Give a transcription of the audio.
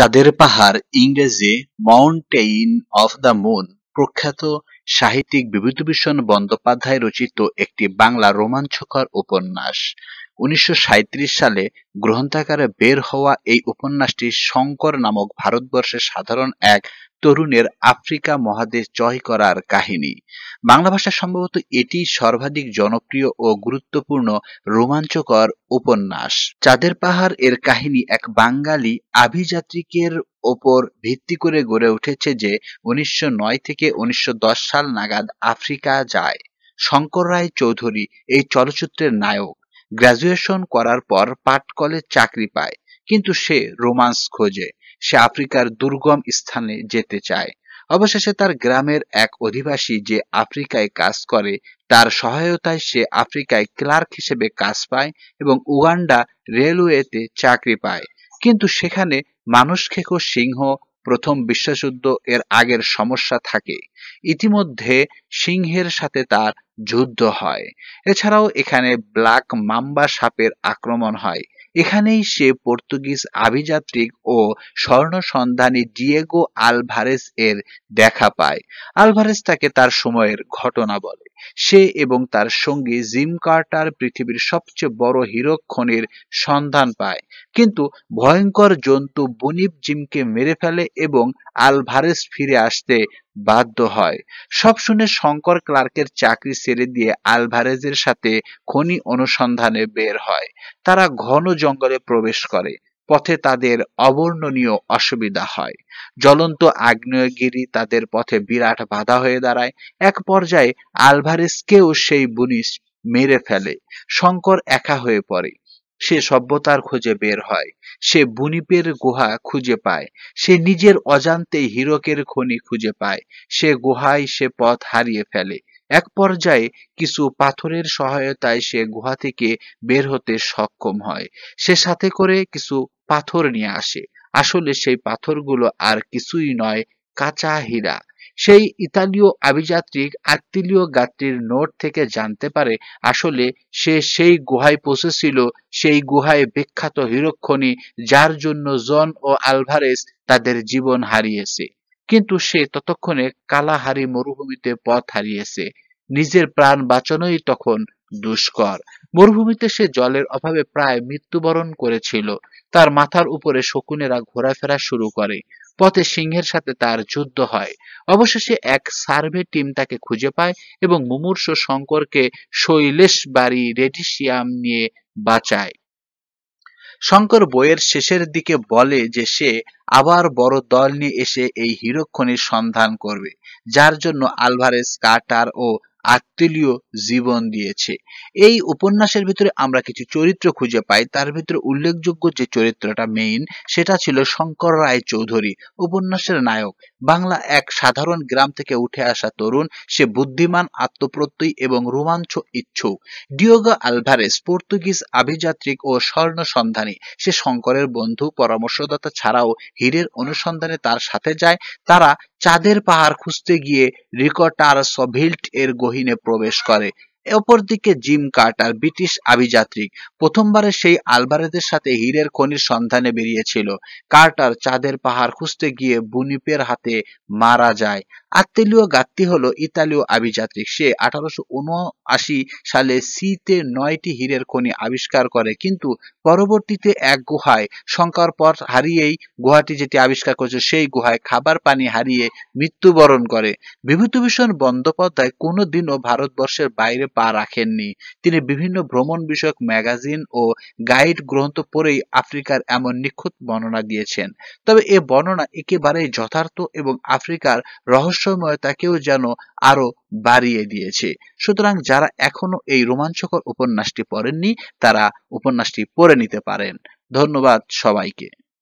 চাঁদের পাহাড় ইংরেজি মাউন্টেইন অফ দ্য মুন প্রখ্যাত সাহিত্যিক বিভূতিভূষণ বন্দ্যোপাধ্যায় রচিত একটি বাংলা রোমাঞ্চকর উপন্যাস উনিশশো সালে গ্রন্থাকারে বের হওয়া এই উপন্যাসটি শঙ্কর নামক ভারতবর্ষের সাধারণ এক তরুণের আফ্রিকা মহাদেশ জয় করার কাহিনী বাংলা ভাষা সম্ভবত এটি সর্বাধিক জনপ্রিয় ও গুরুত্বপূর্ণ রোমাঞ্চকর উপন্যাস চাঁদের পাহাড় এর কাহিনী এক বাঙালি আভিযাত্রিকের ওপর ভিত্তি করে গড়ে উঠেছে যে উনিশশো থেকে উনিশশো সাল নাগাদ আফ্রিকা যায় শঙ্কর রায় চৌধুরী এই চলচ্চিত্রের নায়ক গ্র্যাজুয়েশন করার পর পাটকলে চাকরি পায় কিন্তু সে রোমান্স খোঁজে সে আফ্রিকার দুর্গম স্থানে যেতে চায় অবশেষে তার গ্রামের এক অধিবাসী যে আফ্রিকায় কাজ করে তার সহায়তায় সে আফ্রিকায় ক্লার্ক হিসেবে কাজ পায় এবং উগান্ডা রেলওয়েতে চাকরি পায় কিন্তু সেখানে মানুষ খেকো সিংহ প্রথম বিশ্বযুদ্ধ এর আগের সমস্যা থাকে ইতিমধ্যে সিংহের সাথে তার যুদ্ধ হয় এছাড়াও এখানে ব্ল্যাক মাম্বা সাপের আক্রমণ হয় এখানেই সে পর্তুগিজ আভিযাত্রিক ও স্বর্ণ সন্ধানী ডিয়েগো আলভারেস এর দেখা পায় আলভারেস তাকে তার সময়ের ঘটনা বলে সে এবং তার সঙ্গী জিম কার্টার পৃথিবীর সবচেয়ে বড় হীরক সন্ধান পায় কিন্তু ভয়ঙ্কর জন্তু বনিব জিমকে মেরে ফেলে এবং আলভারেস ফিরে আসতে বাধ্য হয় সব শুনে শঙ্কর ক্লার্কের চাকরি ছেড়ে দিয়ে আলভারেজের সাথে খনি অনুসন্ধানে বের হয় তারা ঘন জঙ্গলে প্রবেশ করে পথে তাদের অবর্ণনীয় অসুবিধা হয় জ্বলন্ত আগ্নেয়গিরি তাদের পথে বিরাট বাধা হয়ে দাঁড়ায় এক পর্যায়ে আলভারেজকেও সেই বুনিশ মেরে ফেলে শঙ্কর একা হয়ে পড়ে সে সভ্যতার খোঁজে বের হয় সে বুনিপের গুহা খুঁজে পায় সে নিজের অজান্তে হীরকের খনি খুঁজে পায় সে গুহায় সে পথ হারিয়ে ফেলে এক পর্যায়ে কিছু পাথরের সহায়তায় সে গুহা থেকে বের হতে সক্ষম হয় সে সাথে করে কিছু পাথর নিয়ে আসে আসলে সেই পাথরগুলো আর কিছুই নয় কাঁচা হীরা সেই ইতালীয় আভিযাত্রিক আত্মীয় গাত্রীর নোট থেকে জানতে পারে আসলে সে সেই গুহায় পৌঁছেছিল সেই গুহায় বিখ্যাত হিরক্ষণি যার জন্য জন ও আলভারেস তাদের জীবন হারিয়েছে কিন্তু সে ততক্ষণে কালাহারি মরুভূমিতে পথ হারিয়েছে নিজের প্রাণ বাঁচানোই তখন দুষ্কর মরুভূমিতে সে জলের অভাবে প্রায় মৃত্যুবরণ করেছিল তার মাথার উপরে শকুনেরা ঘোরাফেরা শুরু করে পথে সিংহের সাথে তার যুদ্ধ হয় অবশেষে এক সার্ভে টিম তাকে খুঁজে পায় এবং মুমূর্ষ শঙ্করকে শৈলেশ বাড়ি রেডিসিয়াম নিয়ে বাঁচায় শঙ্কর বইয়ের শেষের দিকে বলে যে সে আবার বড় দল নিয়ে এসে এই হিরক্ষণের সন্ধান করবে যার জন্য আলভারেস কাটার ও আত্মীয় জীবন দিয়েছে এই উপন্যাসের ভিতরে আমরা কিছু চরিত্র খুঁজে পাই তার ভিতরে উল্লেখযোগ্য যে চরিত্রটা মেইন সেটা ছিল শঙ্কর রায় চৌধুরী উপন্যাসের নায়ক বাংলা এক সাধারণ গ্রাম থেকে উঠে আসা তরুণ সে বুদ্ধিমান আত্মপ্রত্যয়ী এবং রোমাঞ্চ ইচ্ছুক ডিওগো আলভারেস পর্তুগিজ আভিযাত্রিক ও স্বর্ণ সন্ধানী সে শঙ্করের বন্ধু পরামর্শদাতা ছাড়াও হীরের অনুসন্ধানে তার সাথে যায় তারা চাঁদের পাহাড় খুঁজতে গিয়ে রিকটার সভিল্ট এর গহীনে প্রবেশ করে অপরদিকে জিম কার্টার ব্রিটিশ আভিযাত্রিক প্রথমবারে সেই আলবারেদের সাথে হীরের খনির সন্ধানে বেরিয়েছিল কার্টার চাঁদের পাহাড় খুঁজতে গিয়ে বুনিপের হাতে মারা যায় আত্তেলীয় গাত্তি হল ইতালীয় আভিযাত্রিক সে আঠারোশো সালে সিতে নয়টি হীরের খনি আবিষ্কার করে কিন্তু পরবর্তীতে এক গুহায় সংখ্যার পর হারিয়েই গুহাটি যেটি আবিষ্কার করেছে সেই গুহায় খাবার পানি হারিয়ে মৃত্যুবরণ করে বিভূতিভূষণ বন্দ্যোপাধ্যায় কোনোদিনও ভারতবর্ষের বাইরে পা রাখেননি তিনি বিভিন্ন ভ্রমণ বিষয়ক ম্যাগাজিন ও গাইড গ্রন্থ পড়েই আফ্রিকার এমন নিখুঁত বর্ণনা দিয়েছেন তবে এ বর্ণনা একেবারেই যথার্থ এবং আফ্রিকার রহস্য রহস্যময়তাকেও যেন আরো বাড়িয়ে দিয়েছে সুতরাং যারা এখনো এই রোমাঞ্চকর উপন্যাসটি পড়েননি তারা উপন্যাসটি পড়ে নিতে পারেন ধন্যবাদ সবাইকে